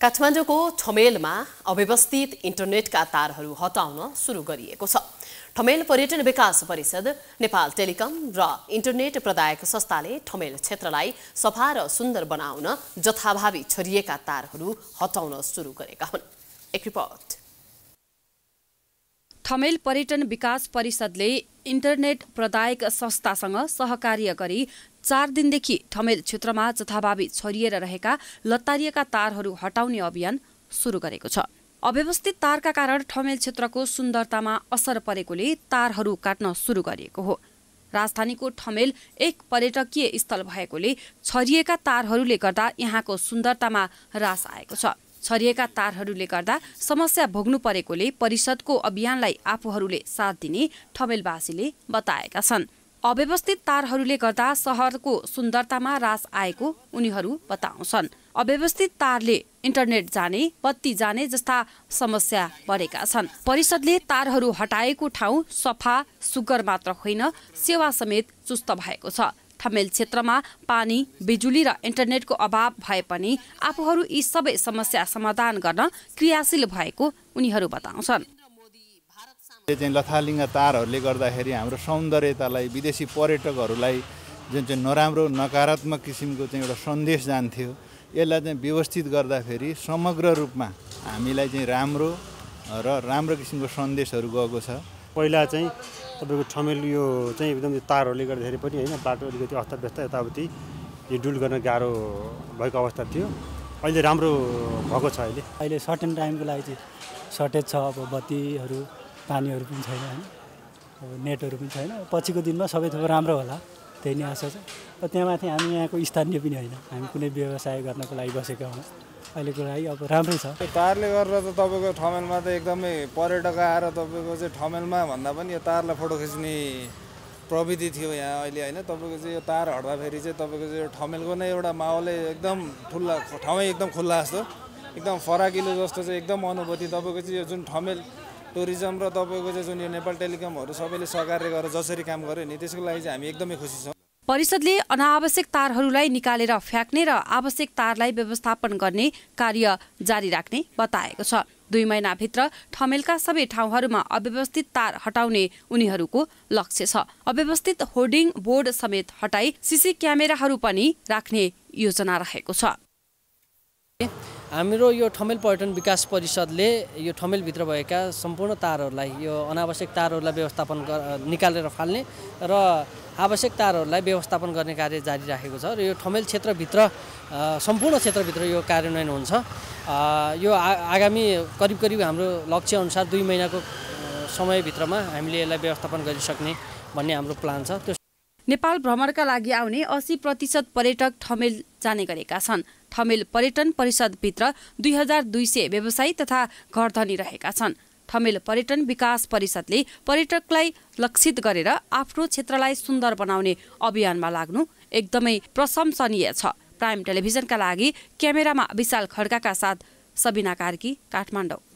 काठमाडौँको ठमेलमा अव्यवस्थित इन्टरनेटका तारहरू हटाउन सुरु गरिएको छ ठमेल पर्यटन विकास परिषद नेपाल टेलिकम र इन्टरनेट प्रदायक संस्थाले ठमेल क्षेत्रलाई सफा र सुन्दर बनाउन जथाभावी छरिएका तारहरू हटाउन सुरु गरेका हुन् एक रिपोर्ट ठमेल पर्यटन विकास परिषदले इन्टरनेट प्रदायक संस्थासँग सहकार्य गरी चार दिनदेखि ठमेल क्षेत्रमा जथाभावी छरिएर रहेका लतारिएका तारहरू हटाउने अभियान सुरु गरेको छ अव्यवस्थित तारका कारण ठमेल क्षेत्रको सुन्दरतामा असर परेकोले तारहरू काट्न सुरु गरिएको हो राजधानीको ठमेल एक पर्यटकीय स्थल भएकोले छरिएका तारहरूले गर्दा यहाँको सुन्दरतामा ह्रास आएको छ छरिएका तारहरूले गर्दा समस्या भोग्नु परेकोले परिषदको अभियानलाई आफूहरूले साथ दिने ठमेलवासीले बताएका छन् अव्यवस्थित तारहरूले गर्दा सहरको सुन्दरतामा रास आएको उनीहरू बताउँछन् अव्यवस्थित तारले इन्टरनेट जाने बत्ती जाने जस्ता समस्या बढेका छन् परिषदले तारहरू हटाएको ठाउँ सफा सुगर मात्र होइन सेवा समेत चुस्त भएको छ थमेल क्षेत्रमा पानी बिजुली र इन्टरनेटको अभाव भए पनि आफूहरू यी सबै समस्या समाधान गर्न क्रियाशील भएको उनीहरू बताउँछन् त्यो चाहिँ लथालिङ्ग तारहरूले गर्दाखेरि हाम्रो सौन्दर्यतालाई विदेशी पर्यटकहरूलाई जुन चाहिँ नराम्रो नकारात्मक किसिमको चाहिँ एउटा सन्देश जान्थ्यो यसलाई चाहिँ व्यवस्थित गर्दाखेरि समग्र रूपमा हामीलाई चाहिँ राम्रो र राम्रो किसिमको सन्देशहरू गएको छ पहिला चाहिँ तपाईँको ठमेल यो चाहिँ एकदम तारहरूले गर्दाखेरि पनि होइन बाटो अलिकति अस्तव्यस्त यताउति यो डुल गर्न गाह्रो भएको अवस्था थियो अहिले राम्रो भएको छ अहिले अहिले सर्टेन टाइमको लागि चाहिँ सर्टेज छ अब बत्तीहरू पानीहरू पनि छैन होइन अब नेटहरू पनि छैन पछिको दिनमा सबै थोक राम्रो होला त्यही नै आशा छ र त्यहाँमाथि हामी यहाँको स्थानीय पनि होइन हामी कुनै व्यवसाय गर्नको लागि बसेका हौँ अहिलेको लागि अब राम्रै छ तारले गर्दा त तपाईँको ठमेलमा त एकदमै पर्यटक आएर तपाईँको चाहिँ ठमेलमा भन्दा पनि यो तारलाई फोटो खिच्ने प्रविधि थियो यहाँ अहिले होइन तपाईँको चाहिँ यो तार हट्दाखेरि चाहिँ तपाईँको चाहिँ यो ठमेलको नै एउटा माहौलै एकदम ठुल्ला ठाउँ एकदम खुल्ला जस्तो एकदम फराकिलो जस्तो चाहिँ एकदम अनुभूति तपाईँको चाहिँ यो जुन ठमेल टुरिज्म र तपाईँको चाहिँ जुन यो नेपाल टेलिकमहरू सबैले सहकार्य गरेर जसरी काम गर्यो नि त्यसको लागि चाहिँ हामी एकदमै खुसी छौँ परिषदले अनावश्यक तारहरूलाई निकालेर फ्याँक्ने र आवश्यक तारलाई व्यवस्थापन गर्ने कार्य जारी राख्ने बताएको छ दुई महिनाभित्र ठमेलका सबै ठाउँहरूमा अव्यवस्थित तार हटाउने उनीहरूको लक्ष्य छ अव्यवस्थित होर्डिङ बोर्ड समेत हटाई सिसी क्यामेराहरू पनि राख्ने योजना रहेको छ हाम्रो यो ठमेल पर्यटन विकास परिषदले यो ठमेलभित्र भएका सम्पूर्ण तारहरूलाई यो अनावश्यक तारहरूलाई व्यवस्थापन निकालेर फाल्ने र आवश्यक तारहरूलाई व्यवस्थापन गर्ने कार्य जारी राखेको छ र यो ठमेल क्षेत्रभित्र सम्पूर्ण क्षेत्रभित्र यो कार्यान्वयन हुन्छ यो आगामी करिब करिब हाम्रो लक्ष्यअनुसार दुई महिनाको समयभित्रमा हामीले यसलाई व्यवस्थापन गरिसक्ने भन्ने हाम्रो प्लान छ त्यो नेपाल भ्रमणका लागि आउने अस्सी प्रतिशत पर्यटक ठमेल जाने गरेका छन् ठमेल पर्यटन परिषदभित्र दुई हजार दुई सय व्यवसायी तथा घरधनी रहेका छन् ठमेल पर्यटन विकास परिषदले पर्यटकलाई लक्षित गरेर आफ्नो क्षेत्रलाई सुन्दर बनाउने अभियानमा लाग्नु एकदमै प्रशंसनीय छ प्राइम टेलिभिजनका लागि क्यामेरामा विशाल खड्काका साथ सबिना कार्की काठमाडौँ